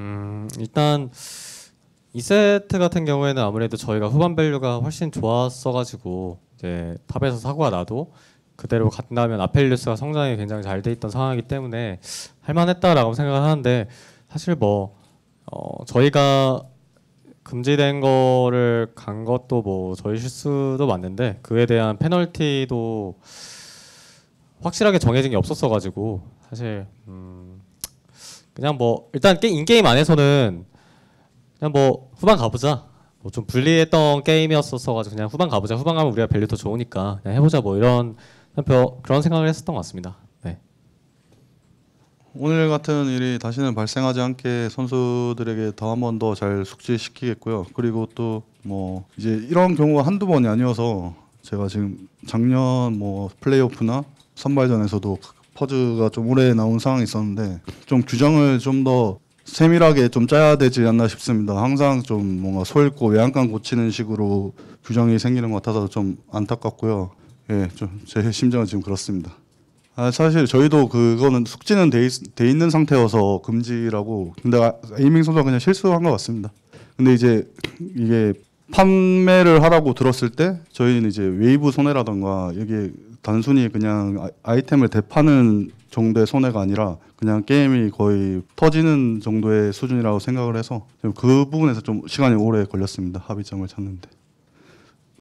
음, 일단 2세트 같은 경우에는 아무래도 저희가 후반 밸류가 훨씬 좋았어가지고 이제 탑에서 사고가 나도 그대로 간다면 아펠리스가 성장이 굉장히 잘 돼 있던 상황이기 때문에 할만했다라고 생각을 하는데 사실 뭐 어, 저희가 금지된 거를 간 것도 뭐 저희 실수도 맞는데 그에 대한 페널티도 확실하게 정해진 게 없었어가지고 사실 음, 그냥 뭐 일단 게, 인게임 안에서는 그냥 뭐 후반 가보자. 뭐 좀 불리했던 게임이었어서 가지고 그냥 후반 가보자. 후반 가면 우리가 밸류 더 좋으니까 그냥 해보자. 뭐 이런 그런 생각을 했었던 것 같습니다. 네. 오늘 같은 일이 다시는 발생하지 않게 선수들에게 더 한번 더 잘 숙지시키겠고요. 그리고 또 뭐 이제 이런 경우가 한두 번이 아니어서 제가 지금 작년 뭐 플레이오프나 선발전에서도 퍼즈가 좀 오래 나온 상황이 있었는데 좀 규정을 좀 더 세밀하게 좀 짜야 되지 않나 싶습니다. 항상 좀 뭔가 소잃고 외양간 고치는 식으로 규정이 생기는 것 같아서 좀 안타깝고요. 예, 좀 제 심정은 지금 그렇습니다. 아, 사실 저희도 그거는 숙지는 돼, 있, 돼 있는 상태여서 금지라고 근데 아, 에이밍 선수가 그냥 실수한 것 같습니다. 근데 이제 이게 판매를 하라고 들었을 때 저희는 이제 웨이브 손해라던가 여기 단순히 그냥 아, 아이템을 대파는 정도의 손해가 아니라 그냥 게임이 거의 터지는 정도의 수준이라고 생각을 해서 그 부분에서 좀 시간이 오래 걸렸습니다. 합의점을 찾는데.